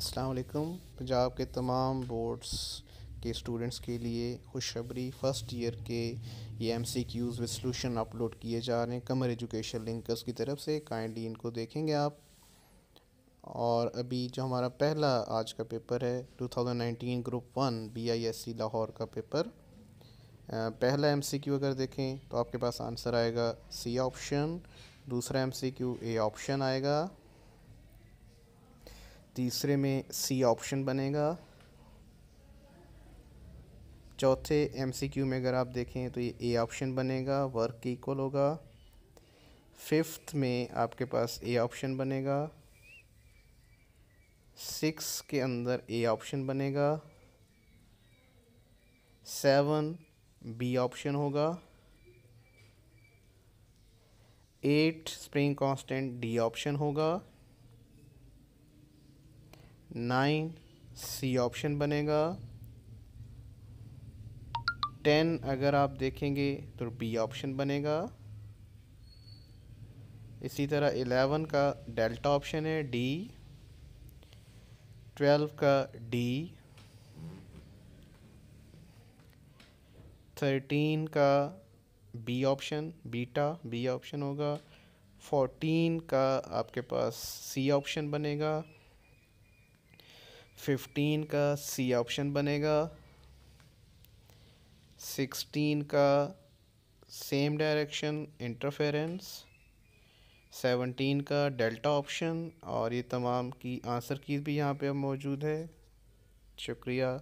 असलकम पंजाब के तमाम बोर्ड्स के स्टूडेंट्स के लिए खुशखबरी फ़र्स्ट ईयर के ये M C Qs with solution upload किए जा रहे हैं कमर एजुकेशन लिंकर्स की तरफ से काइंडली इनको देखेंगे आप और अभी जो हमारा पहला आज का पेपर है 2019 group one B I S C Lahore का पेपर पहला एम सी क्यू अगर देखें तो आपके पास आंसर आएगा सी ऑप्शन दूसरा M C Q A option आएगा तीसरे में सी ऑप्शन बनेगा चौथे एमसीक्यू में अगर आप देखें तो ये ए ऑप्शन बनेगा वर्क इक्वल होगा फिफ्थ में आपके पास ए ऑप्शन बनेगा सिक्स के अंदर ए ऑप्शन बनेगा सेवन बी ऑप्शन होगा eight spring constant D option होगा नाइन सी ऑप्शन बनेगा टेन अगर आप देखेंगे तो बी ऑप्शन बनेगा इसी तरह एलेवन का डेल्टा ऑप्शन है डी ट्वेल्व का डी थर्टीन का B option beta B option होगा फोर्टीन का आपके पास सी ऑप्शन बनेगा फिफ्टीन का सी ऑप्शन बनेगा सिक्सटीन का सेम डायरेक्शन इंटरफेरेंस सेवनटीन का डेल्टा ऑप्शन और ये तमाम की आंसर की भी यहाँ पे मौजूद है शुक्रिया